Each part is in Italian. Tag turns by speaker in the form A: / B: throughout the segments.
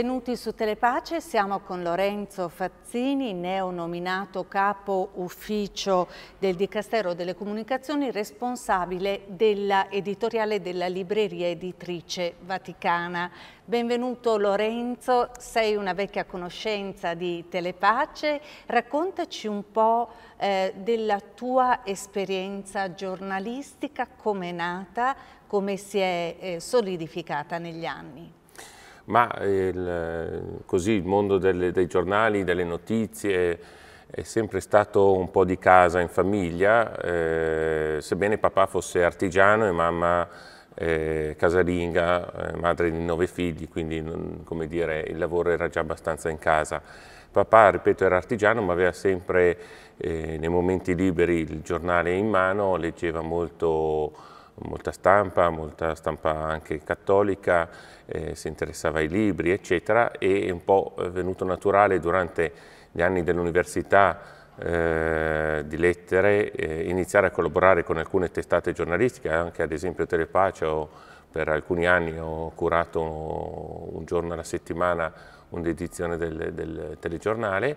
A: benvenuti su Telepace, siamo con Lorenzo Fazzini, neonominato capo ufficio del Dicastero delle Comunicazioni, responsabile della editoriale della libreria editrice Vaticana. Benvenuto Lorenzo, sei una vecchia conoscenza di Telepace, raccontaci un po' eh, della tua esperienza giornalistica, come è nata, come si è eh, solidificata negli anni
B: ma il, così il mondo delle, dei giornali, delle notizie è sempre stato un po' di casa in famiglia, eh, sebbene papà fosse artigiano e mamma eh, casalinga, eh, madre di nove figli, quindi non, come dire, il lavoro era già abbastanza in casa. Papà, ripeto, era artigiano ma aveva sempre eh, nei momenti liberi il giornale in mano, leggeva molto molta stampa, molta stampa anche cattolica, eh, si interessava ai libri, eccetera, e è un po' venuto naturale durante gli anni dell'università eh, di lettere eh, iniziare a collaborare con alcune testate giornalistiche, anche ad esempio Telepace o per alcuni anni ho curato un giorno alla settimana un'edizione del, del telegiornale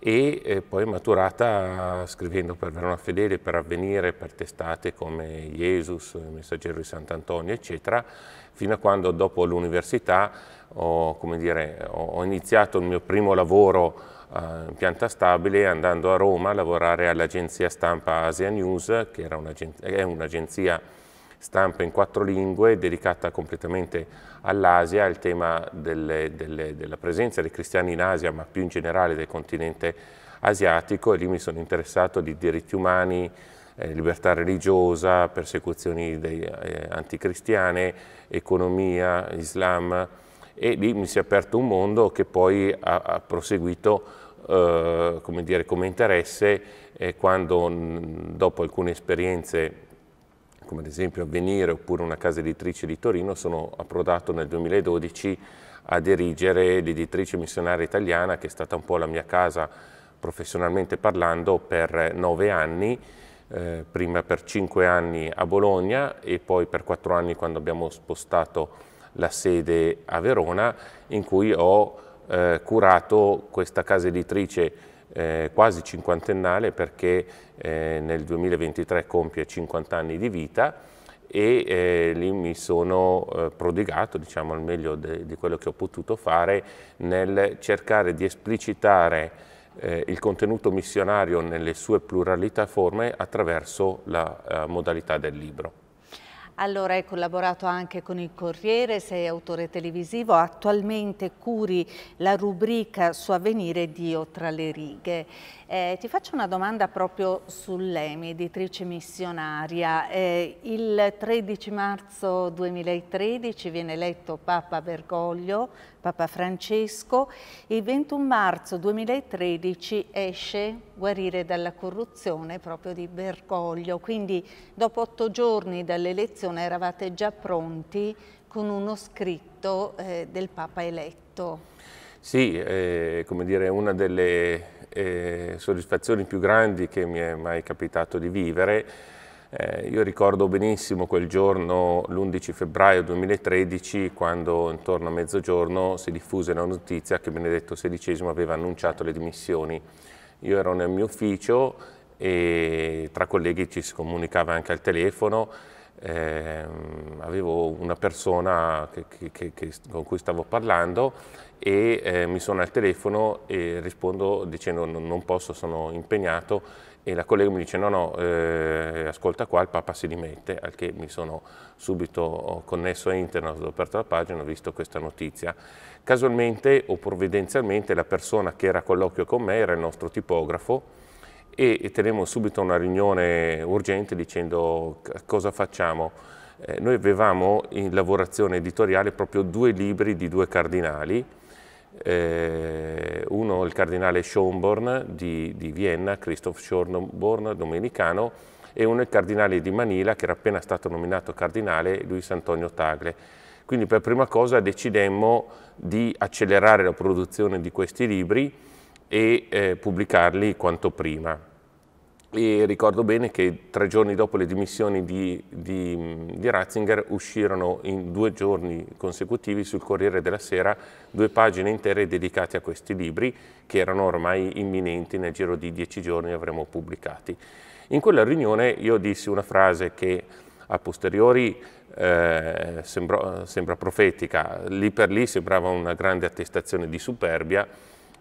B: e eh, poi maturata scrivendo per Verona Fedele, per Avvenire, per testate come Jesus, Messaggero di Sant'Antonio, eccetera, fino a quando dopo l'università ho, ho iniziato il mio primo lavoro eh, in pianta stabile andando a Roma a lavorare all'agenzia stampa Asia News, che è un'agenzia stampa in quattro lingue dedicata completamente all'Asia, al tema delle, delle, della presenza dei cristiani in Asia, ma più in generale del continente asiatico e lì mi sono interessato di diritti umani, eh, libertà religiosa, persecuzioni dei, eh, anticristiane, economia, Islam e lì mi si è aperto un mondo che poi ha, ha proseguito eh, come, dire, come, interesse eh, quando dopo alcune esperienze come ad esempio Avvenire oppure una casa editrice di Torino, sono approdato nel 2012 a dirigere l'editrice missionaria italiana che è stata un po' la mia casa professionalmente parlando per nove anni, eh, prima per cinque anni a Bologna e poi per quattro anni quando abbiamo spostato la sede a Verona in cui ho eh, curato questa casa editrice eh, quasi cinquantennale perché eh, nel 2023 compie 50 anni di vita e eh, lì mi sono eh, prodigato, diciamo al meglio di quello che ho potuto fare, nel cercare di esplicitare eh, il contenuto missionario nelle sue pluralità forme attraverso la eh, modalità del libro.
A: Allora, hai collaborato anche con il Corriere, sei autore televisivo, attualmente curi la rubrica Su avvenire Dio tra le righe. Eh, ti faccio una domanda proprio sull'EMI, editrice missionaria. Eh, il 13 marzo 2013 viene eletto Papa Bergoglio, Papa Francesco. Il 21 marzo 2013 esce Guarire dalla corruzione proprio di Bergoglio. Quindi dopo otto giorni dall'elezione eravate già pronti con uno scritto eh, del Papa eletto.
B: Sì, eh, come dire, una delle eh, soddisfazioni più grandi che mi è mai capitato di vivere. Eh, io ricordo benissimo quel giorno, l'11 febbraio 2013, quando intorno a mezzogiorno si diffuse la notizia che Benedetto XVI aveva annunciato le dimissioni. Io ero nel mio ufficio e tra colleghi ci si comunicava anche al telefono. Eh, avevo una persona che, che, che, con cui stavo parlando e eh, mi sono al telefono e rispondo dicendo non, non posso, sono impegnato e la collega mi dice no no, eh, ascolta qua, il Papa si dimette, al che mi sono subito connesso a internet, ho aperto la pagina e ho visto questa notizia. Casualmente o provvidenzialmente la persona che era a colloquio con me era il nostro tipografo e, e tenemmo subito una riunione urgente dicendo cosa facciamo. Eh, noi avevamo in lavorazione editoriale proprio due libri di due cardinali, eh, uno il cardinale Schönborn di, di Vienna, Christoph Schönborn, domenicano, e uno il cardinale di Manila, che era appena stato nominato cardinale, Luis Antonio Tagle. Quindi per prima cosa decidemmo di accelerare la produzione di questi libri e eh, pubblicarli quanto prima e ricordo bene che tre giorni dopo le dimissioni di, di, di, Ratzinger uscirono in due giorni consecutivi sul Corriere della Sera due pagine intere dedicate a questi libri che erano ormai imminenti, nel giro di dieci giorni avremo pubblicati. In quella riunione io dissi una frase che a posteriori eh, sembrò, sembra profetica, lì per lì sembrava una grande attestazione di superbia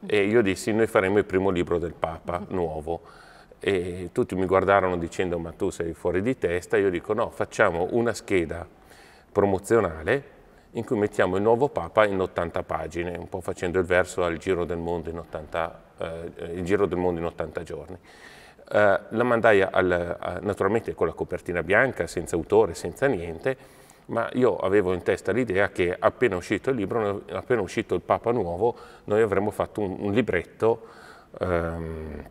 B: e io dissi noi faremo il primo libro del Papa mm-hmm. nuovo e tutti mi guardarono dicendo ma tu sei fuori di testa, io dico no, facciamo una scheda promozionale in cui mettiamo il nuovo Papa in 80 pagine, un po' facendo il verso al Giro del Mondo in 80, eh, Giro del Mondo in 80 giorni. Eh, la mandai al, a, naturalmente con la copertina bianca, senza autore, senza niente, ma io avevo in testa l'idea che appena uscito il libro, appena uscito il Papa Nuovo, noi avremmo fatto un, un libretto ehm,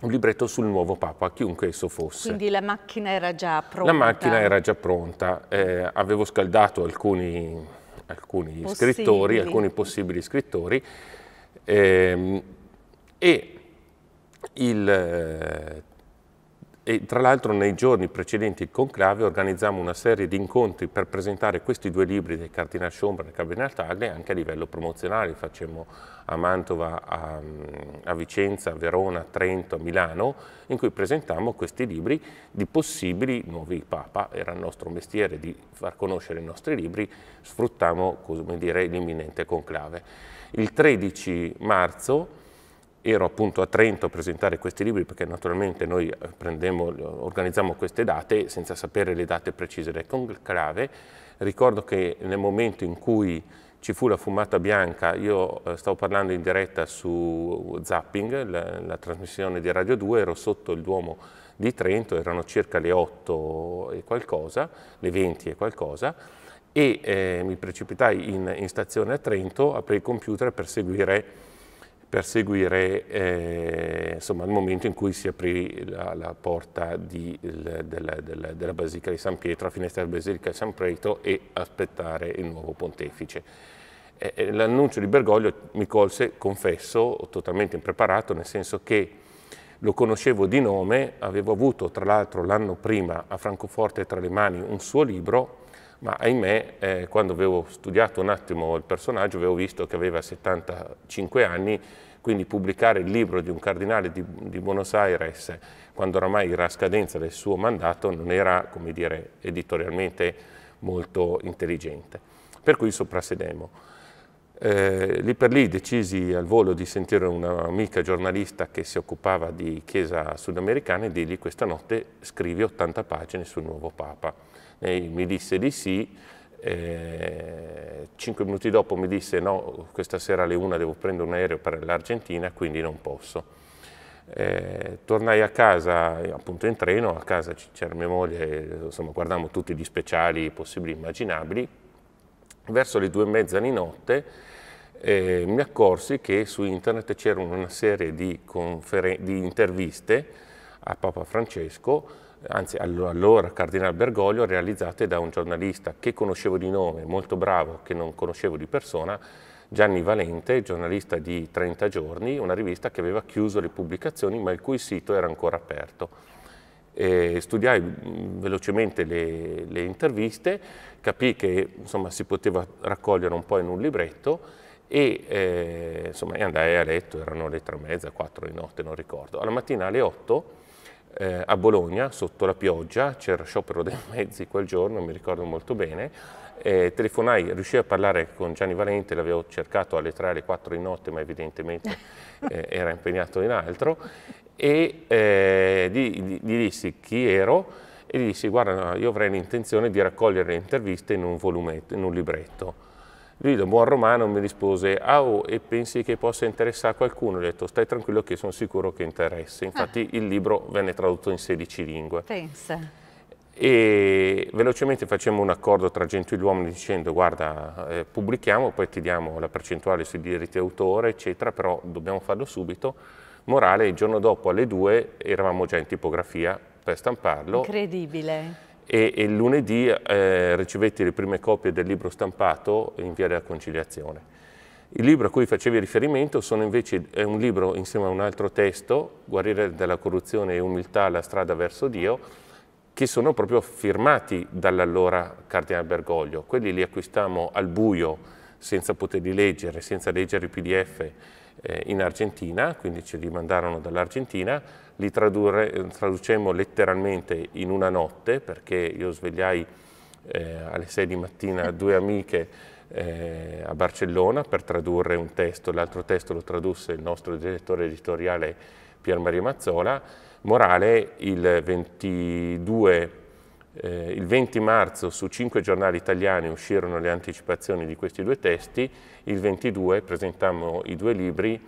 B: un libretto sul nuovo Papa, chiunque esso fosse. Quindi
A: la macchina era già pronta? La macchina era
B: già pronta, eh, avevo scaldato alcuni, alcuni scrittori, alcuni possibili scrittori ehm, e il e tra l'altro nei giorni precedenti il conclave organizziamo una serie di incontri per presentare questi due libri del Cardinal Schombra e Cardinal Tagle anche a livello promozionale, facemmo a Mantova, a, a Vicenza, a Verona, a Trento, a Milano, in cui presentammo questi libri di possibili nuovi papa, era il nostro mestiere di far conoscere i nostri libri, sfruttiamo l'imminente conclave. Il 13 marzo ero appunto a Trento a presentare questi libri perché naturalmente noi eh, organizziamo queste date senza sapere le date precise del conclave. Ricordo che nel momento in cui ci fu la fumata bianca, io eh, stavo parlando in diretta su Zapping, la, la trasmissione di Radio 2, ero sotto il Duomo di Trento, erano circa le 8 e qualcosa, le 20 e qualcosa, e eh, mi precipitai in, in stazione a Trento, apri il computer per seguire per seguire eh, insomma, il momento in cui si aprì la, la porta di, il, della, della, della, Basilica di San Pietro, la finestra della Basilica di San Pietro e aspettare il nuovo pontefice. Eh, L'annuncio di Bergoglio mi colse, confesso, totalmente impreparato, nel senso che lo conoscevo di nome, avevo avuto tra l'altro l'anno prima a Francoforte tra le mani un suo libro, ma ahimè eh, quando avevo studiato un attimo il personaggio avevo visto che aveva 75 anni, quindi pubblicare il libro di un cardinale di, di Buenos Aires quando oramai era a scadenza del suo mandato non era, come dire, editorialmente molto intelligente. Per cui soprassedemo. Eh, lì per lì decisi al volo di sentire un'amica giornalista che si occupava di chiesa sudamericana e di dirgli questa notte scrivi 80 pagine sul nuovo Papa lei mi disse di sì, eh, cinque minuti dopo mi disse no, questa sera alle una devo prendere un aereo per l'Argentina, quindi non posso. Eh, tornai a casa, appunto in treno, a casa c'era mia moglie, insomma guardavamo tutti gli speciali possibili e immaginabili. Verso le due e mezza di notte eh, mi accorsi che su internet c'erano una serie di, di interviste a Papa Francesco anzi allora Cardinal Bergoglio, realizzate da un giornalista che conoscevo di nome, molto bravo, che non conoscevo di persona, Gianni Valente, giornalista di 30 giorni, una rivista che aveva chiuso le pubblicazioni ma il cui sito era ancora aperto. E studiai mm, velocemente le, le interviste, capii che insomma, si poteva raccogliere un po' in un libretto e eh, insomma, andai a letto, erano le tre e mezza, quattro di notte, non ricordo. Alla mattina alle 8 eh, a Bologna, sotto la pioggia, c'era sciopero dei mezzi quel giorno, mi ricordo molto bene, eh, telefonai, riuscii a parlare con Gianni Valente, l'avevo cercato alle 3, alle 4 di notte, ma evidentemente eh, era impegnato in altro, e gli, eh, gli, gli dissi chi ero, e gli dissi guarda io avrei l'intenzione di raccogliere le interviste in un, volumetto, in un libretto lui da buon romano mi rispose, ah oh, e pensi che possa interessare a qualcuno? Gli ho detto, stai tranquillo che sono sicuro che interessa. Infatti ah. il libro venne tradotto in 16 lingue. Pensa. E velocemente facciamo un accordo tra gentiluomini dicendo, guarda, eh, pubblichiamo, poi ti diamo la percentuale sui diritti d'autore, eccetera, però dobbiamo farlo subito. Morale, il giorno dopo alle 2 eravamo già in tipografia per stamparlo.
A: Incredibile
B: e, e lunedì eh, ricevetti le prime copie del libro stampato in via della conciliazione. Il libro a cui facevi riferimento invece, è un libro insieme a un altro testo, Guarire dalla corruzione e umiltà la strada verso Dio, che sono proprio firmati dall'allora Cardinale Bergoglio. Quelli li acquistammo al buio, senza poterli leggere, senza leggere i pdf, eh, in Argentina, quindi ce li mandarono dall'Argentina, li tradurre, eh, traducemmo letteralmente in una notte perché io svegliai eh, alle 6 di mattina eh. due amiche eh, a Barcellona per tradurre un testo, l'altro testo lo tradusse il nostro direttore editoriale Pier Maria Mazzola, Morale il 22 eh, il 20 marzo su cinque giornali italiani uscirono le anticipazioni di questi due testi, il 22 presentammo i due libri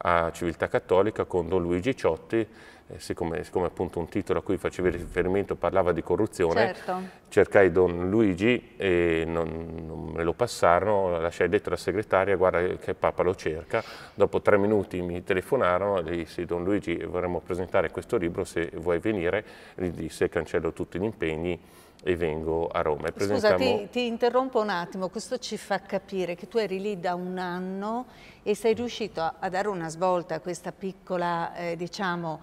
B: a Civiltà Cattolica con Don Luigi Ciotti eh, siccome, siccome, appunto un titolo a cui facevi riferimento parlava di corruzione, certo. cercai Don Luigi e non, non, me lo passarono, lasciai detto alla segretaria, guarda che Papa lo cerca, dopo tre minuti mi telefonarono, e disse Don Luigi vorremmo presentare questo libro, se vuoi venire, gli disse cancello tutti gli impegni e vengo a Roma. Scusa, ti,
A: ti, interrompo un attimo, questo ci fa capire che tu eri lì da un anno e sei riuscito a, a dare una svolta a questa piccola, eh, diciamo,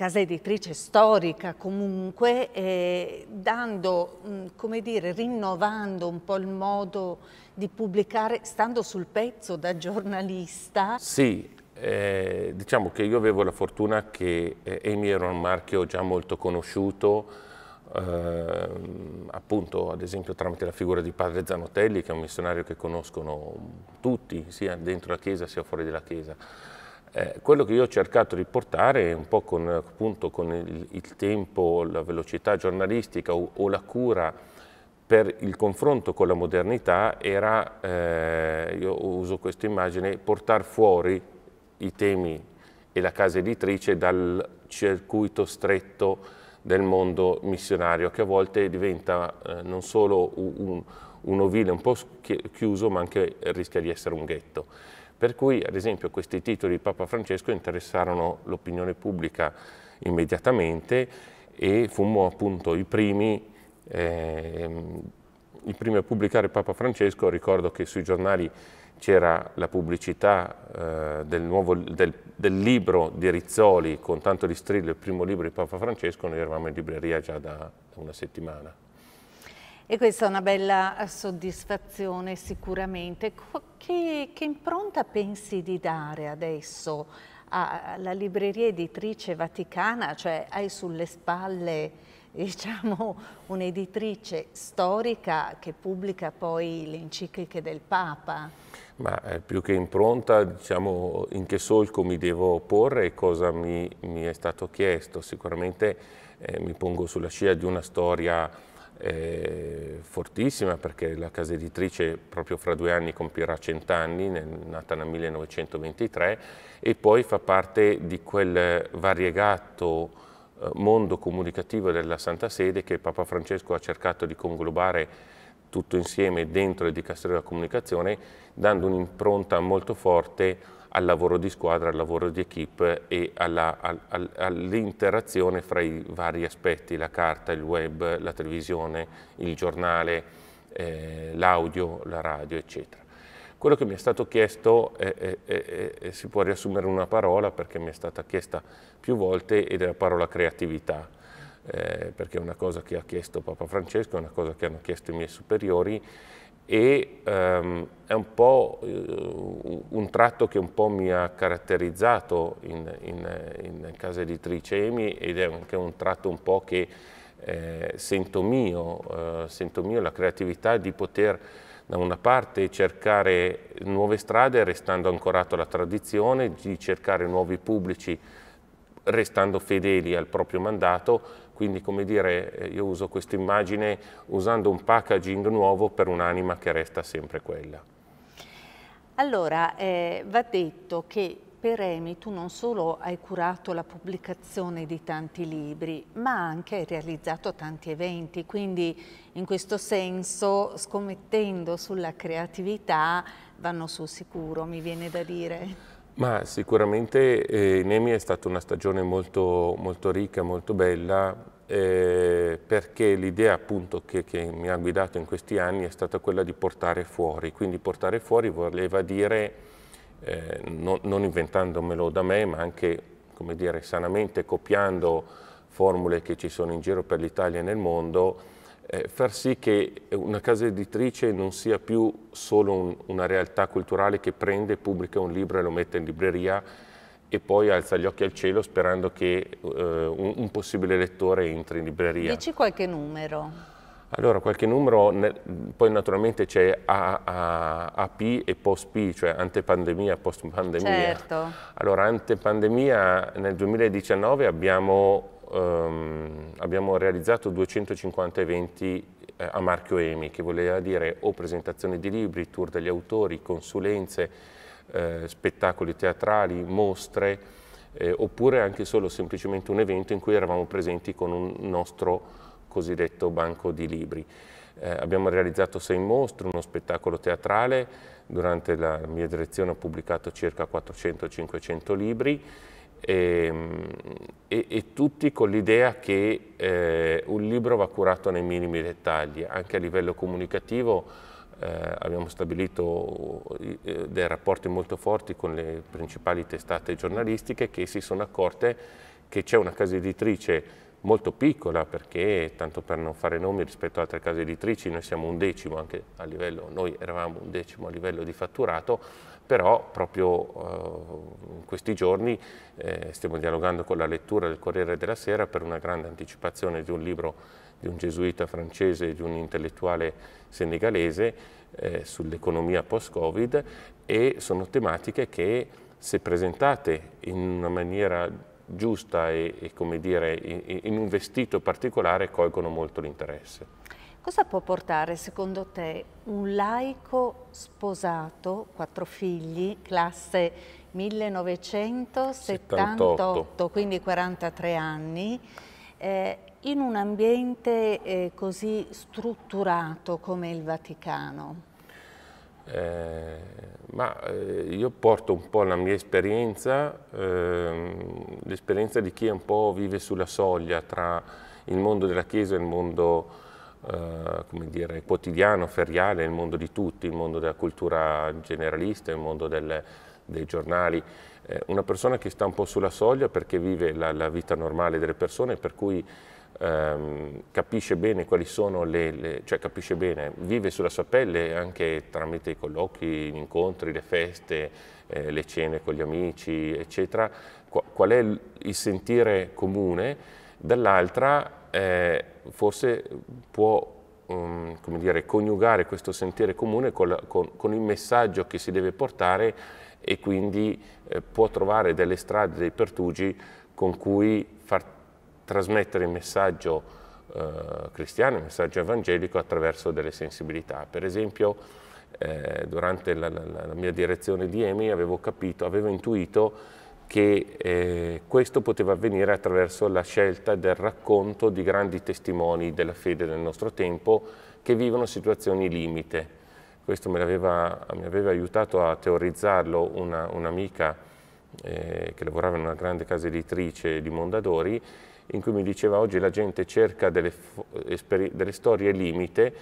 A: casa editrice storica comunque, eh, dando, mh, mm, come dire, rinnovando un po' il modo di pubblicare, stando sul pezzo da giornalista.
B: Sì, eh, diciamo che io avevo la fortuna che eh, Amy era un marchio già molto conosciuto, eh, appunto ad esempio tramite la figura di padre Zanotelli che è un missionario che conoscono tutti sia dentro la chiesa sia fuori dalla chiesa eh, quello che io ho cercato di portare un po' con, appunto, con il, il, tempo, la velocità giornalistica o, o, la cura per il confronto con la modernità era, eh, io uso questa immagine, portare fuori i temi e la casa editrice dal circuito stretto del mondo missionario che a volte diventa eh, non solo un, un ovile un po' chiuso ma anche rischia di essere un ghetto. Per cui, ad esempio, questi titoli di Papa Francesco interessarono l'opinione pubblica immediatamente e fummo appunto i primi, eh, i primi a pubblicare Papa Francesco. Ricordo che sui giornali c'era la pubblicità eh, del, nuovo, del, del, libro di Rizzoli con tanto di strillo, il primo libro di Papa Francesco, noi eravamo in libreria già da una settimana.
A: E questa è una bella soddisfazione sicuramente. Che, che impronta pensi di dare adesso alla libreria editrice vaticana? Cioè hai sulle spalle diciamo, un'editrice storica che pubblica poi le encicliche del Papa?
B: Ma eh, più che impronta, diciamo, in che solco mi devo porre e cosa mi, mi è stato chiesto. Sicuramente eh, mi pongo sulla scia di una storia eh, fortissima perché la casa editrice proprio fra due anni compirà cent'anni, nata nel 1923 e poi fa parte di quel variegato eh, mondo comunicativo della Santa Sede che Papa Francesco ha cercato di conglobare tutto insieme dentro il Dicastero della Comunicazione dando un'impronta molto forte al lavoro di squadra, al lavoro di equip e all'interazione fra i vari aspetti, la carta, il web, la televisione, il giornale, eh, l'audio, la radio, eccetera. Quello che mi è stato chiesto è, è, è, si può riassumere una parola perché mi è stata chiesta più volte ed è la parola creatività, eh, perché è una cosa che ha chiesto Papa Francesco, è una cosa che hanno chiesto i miei superiori e ehm, è un po' eh, un tratto che un po' mi ha caratterizzato in, in, in casa editrice EMI ed è anche un tratto un po' che eh, sento, mio, eh, sento mio la creatività di poter da una parte cercare nuove strade restando ancorato alla tradizione, di cercare nuovi pubblici restando fedeli al proprio mandato, quindi come dire eh, io uso questa immagine usando un packaging nuovo per un'anima che resta sempre quella.
A: Allora, eh, va detto che per Emi tu non solo hai curato la pubblicazione di tanti libri, ma anche hai realizzato tanti eventi, quindi in questo senso scommettendo sulla creatività vanno sul sicuro, mi viene da dire.
B: Ma sicuramente eh, Nemi è stata una stagione molto, molto ricca, molto bella, eh, perché l'idea appunto che, che, mi ha guidato in questi anni è stata quella di portare fuori, quindi portare fuori voleva dire, eh, no, non inventandomelo da me, ma anche come dire, sanamente copiando formule che ci sono in giro per l'Italia e nel mondo, eh, far sì che una casa editrice non sia più solo un, una realtà culturale che prende, pubblica un libro e lo mette in libreria e poi alza gli occhi al cielo sperando che eh, un, un, possibile lettore entri in libreria. Dici
A: qualche numero?
B: Allora, qualche numero, poi naturalmente c'è AP e post-P, cioè antepandemia, post-pandemia. Certo. Allora, antepandemia nel 2019 abbiamo ehm, abbiamo realizzato 250 eventi eh, a marchio EMI, che voleva dire o presentazioni di libri, tour degli autori, consulenze, eh, spettacoli teatrali, mostre, eh, oppure anche solo semplicemente un evento in cui eravamo presenti con un nostro cosiddetto banco di libri. Eh, abbiamo realizzato sei mostre, uno spettacolo teatrale, durante la mia direzione ho pubblicato circa 400-500 libri e, ehm, e, e tutti con l'idea che eh, un libro va curato nei minimi dettagli, anche a livello comunicativo eh, abbiamo stabilito eh, dei rapporti molto forti con le principali testate giornalistiche che si sono accorte che c'è una casa editrice molto piccola perché, tanto per non fare nomi rispetto ad altre case editrici, noi siamo un decimo anche a livello, noi eravamo un decimo a livello di fatturato, però proprio eh, in questi giorni eh, stiamo dialogando con la lettura del Corriere della Sera per una grande anticipazione di un libro di un gesuita francese e di un intellettuale senegalese eh, sull'economia post-Covid e sono tematiche che se presentate in una maniera giusta e, e come dire, in, in un vestito particolare colgono molto l'interesse.
A: Cosa può portare secondo te un laico sposato, quattro figli, classe 1978, 78. quindi 43 anni, eh, in un ambiente eh, così strutturato come il Vaticano?
B: Eh, ma eh, io porto un po' la mia esperienza, ehm, l'esperienza di chi un po' vive sulla soglia tra il mondo della Chiesa e il mondo eh, dire, quotidiano, feriale, il mondo di tutti, il mondo della cultura generalista, il mondo del, dei giornali. Eh, una persona che sta un po' sulla soglia perché vive la, la vita normale delle persone, per cui ehm, capisce bene quali sono le, le, cioè capisce bene, vive sulla sua pelle anche tramite i colloqui, gli incontri, le feste, eh, le cene con gli amici, eccetera, qual è il sentire comune, dall'altra eh, forse può um, dire, coniugare questo sentire comune con, con, con, il messaggio che si deve portare e quindi eh, può trovare delle strade, dei pertugi con cui trasmettere il messaggio eh, cristiano, il messaggio evangelico attraverso delle sensibilità. Per esempio, eh, durante la, la, la, mia direzione di EMI avevo capito, avevo intuito che eh, questo poteva avvenire attraverso la scelta del racconto di grandi testimoni della fede del nostro tempo che vivono situazioni limite. Questo mi aveva, aveva aiutato a teorizzarlo un'amica un eh, che lavorava in una grande casa editrice di Mondadori in cui mi diceva oggi la gente cerca delle, delle storie limite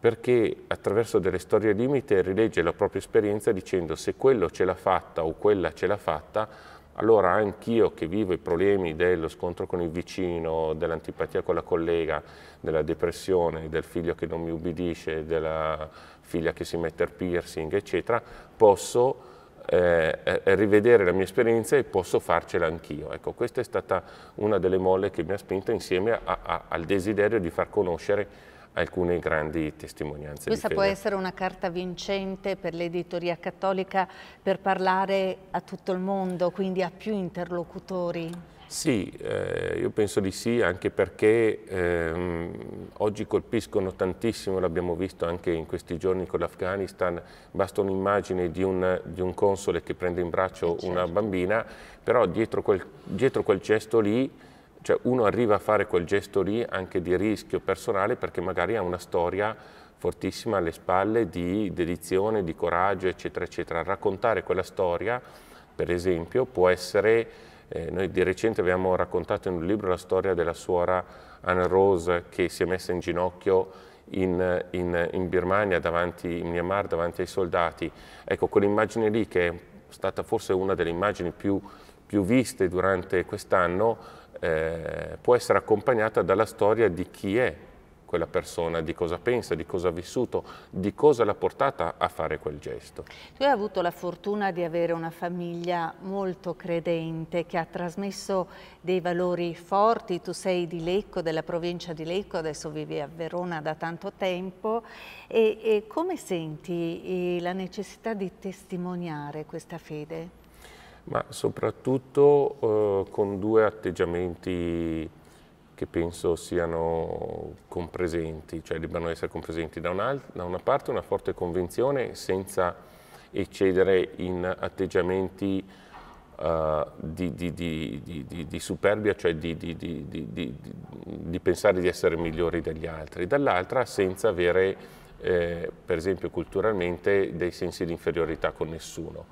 B: perché attraverso delle storie limite rilegge la propria esperienza dicendo se quello ce l'ha fatta o quella ce l'ha fatta, allora anch'io che vivo i problemi dello scontro con il vicino, dell'antipatia con la collega, della depressione, del figlio che non mi ubbidisce, della figlia che si mette al piercing, eccetera, posso eh, eh, rivedere la mia esperienza e posso farcela anch'io. Ecco, questa è stata una delle molle che mi ha spinto insieme a, a, al desiderio di far conoscere alcune grandi testimonianze. Questa può essere
A: una carta vincente per l'editoria cattolica per parlare a tutto il mondo, quindi a più interlocutori?
B: Sì, eh, io penso di sì, anche perché ehm, oggi colpiscono tantissimo, l'abbiamo visto anche in questi giorni con l'Afghanistan, basta un'immagine di un, di un, console che prende in braccio eh, certo. una bambina, però dietro quel, dietro quel gesto lì cioè uno arriva a fare quel gesto lì anche di rischio personale perché magari ha una storia fortissima alle spalle di dedizione, di coraggio, eccetera, eccetera. Raccontare quella storia, per esempio, può essere eh, noi di recente abbiamo raccontato in un libro la storia della suora Anne Rose che si è messa in ginocchio in, in, in Birmania, davanti, in Myanmar, davanti ai soldati. Ecco, quell'immagine lì che è stata forse una delle immagini più, più viste durante quest'anno, eh, può essere accompagnata dalla storia di chi è quella persona, di cosa pensa, di cosa ha vissuto, di cosa l'ha portata a fare quel gesto.
A: Tu hai avuto la fortuna di avere una famiglia molto credente che ha trasmesso dei valori forti, tu sei di Lecco, della provincia di Lecco, adesso vivi a Verona da tanto tempo e, e come senti eh, la necessità di testimoniare questa fede?
B: Ma soprattutto eh, con due atteggiamenti che penso siano compresenti, cioè debbano essere compresenti da, un da una parte una forte convinzione senza eccedere in atteggiamenti uh, di, di, di, di, superbia, cioè di, pensare di essere migliori degli altri, dall'altra senza avere, eh, per esempio culturalmente, dei sensi di inferiorità con nessuno.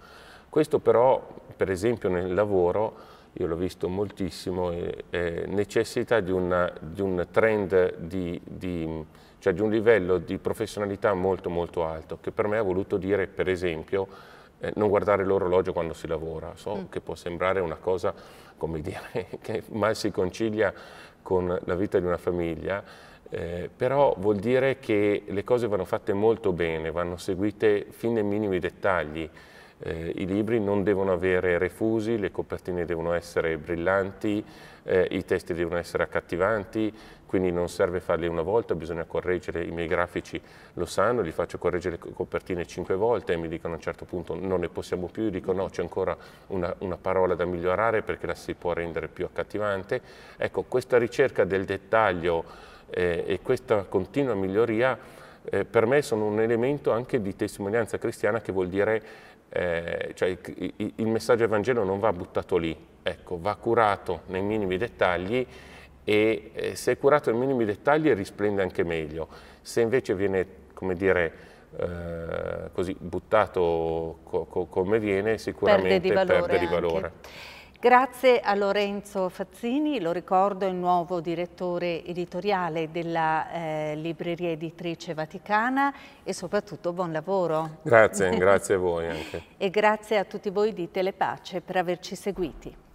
B: Questo però, per esempio nel lavoro, io l'ho visto moltissimo, eh, necessita di, una, di, un trend, di, di, cioè di un livello di professionalità molto molto alto, che per me ha voluto dire per esempio eh, non guardare l'orologio quando si lavora. So mm. che può sembrare una cosa, come dire, che mal si concilia con la vita di una famiglia, eh, però vuol dire che le cose vanno fatte molto bene, vanno seguite fin nei minimi dettagli eh, i libri non devono avere refusi, le copertine devono essere brillanti, eh, i testi devono essere accattivanti, quindi non serve farli una volta, bisogna correggere, i miei grafici lo sanno, li faccio correggere le copertine cinque volte e mi dicono a un certo punto non ne possiamo più, io dico no, c'è ancora una, una parola da migliorare perché la si può rendere più accattivante. Ecco, questa ricerca del dettaglio eh, e questa continua miglioria eh, per me sono un elemento anche di testimonianza cristiana che vuol dire eh, cioè il, il messaggio del Vangelo non va buttato lì, ecco, va curato nei minimi dettagli e eh, se è curato nei minimi dettagli risplende anche meglio. Se invece viene, come dire, eh, così buttato co co come viene, sicuramente perde di valore. Perde di valore.
A: Grazie a Lorenzo Fazzini, lo ricordo il nuovo direttore editoriale della eh, Libreria Editrice Vaticana e soprattutto buon lavoro. Grazie, grazie
B: a voi anche.
A: e grazie a tutti voi di Telepace per averci seguiti.